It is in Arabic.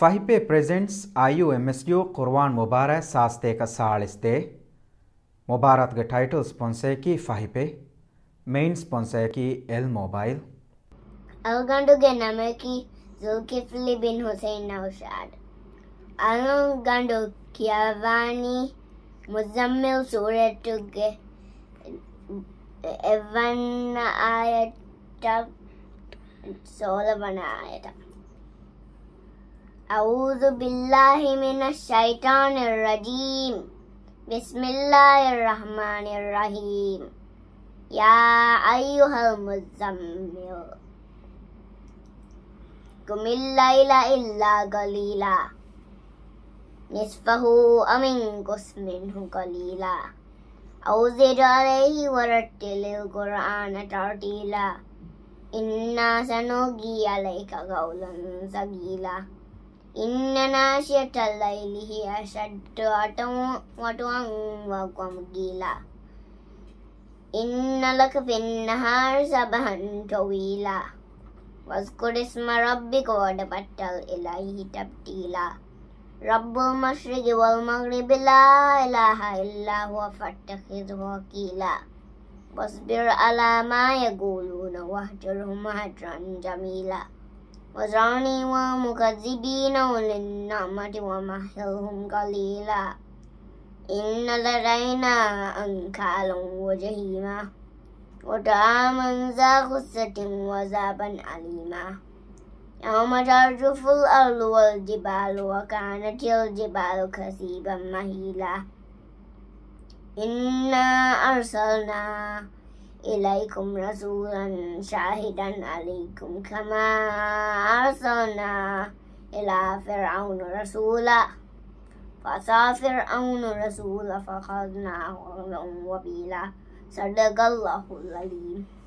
फहिपे प्रेजेंट्स आयु M S U कुर्वा मुबार सास्तेक मुबारक के टाइटल स्पोनसे की फहिपे मेन स्पोनसे की एल मोबाइल अलगंडु के नाम की जुल्किफली बिन हुसैन नौशाद अलगंडु कियावानी मुजम्मिल सूरत के एवन आयत सोलह बना आयत أعوذ بالله من الشيطان الرجيم بسم الله الرحمن الرحيم يا أيها المزمل قم الليل إلا قليلا نصفه أم انقص منه قليلا أو زد عليه ورتل القرآن ترتيلا إنا سنلقي عليك قولا ثقيلا إن ناشية الليل هي أشد عتوا وقمقيلا إن لك في النهار سبها طويلا واذكر اسم ربك وتبتل إليه تبتيلا رب المشرق والمغرب لا إله إلا هو فاتخذه وكيلا واصبر على ما يقولون واهجرهم هجرا جميلا Wata ne mu ka zibi na wurin na matawa Mahallin ƙalila? In na daina a za ku sa timuwa zaɓen alima. Yau matajiyar Ful'ar luwai Jibalu, waƙanaciyar Jibalu, kasiban mahila. inna na arsana. إليكم رسولا شاهدا عليكم كما أرسلنا إلى فرعون رسولا فعصى فرعون رسولا فأخذناه وبيلا صدق الله العليم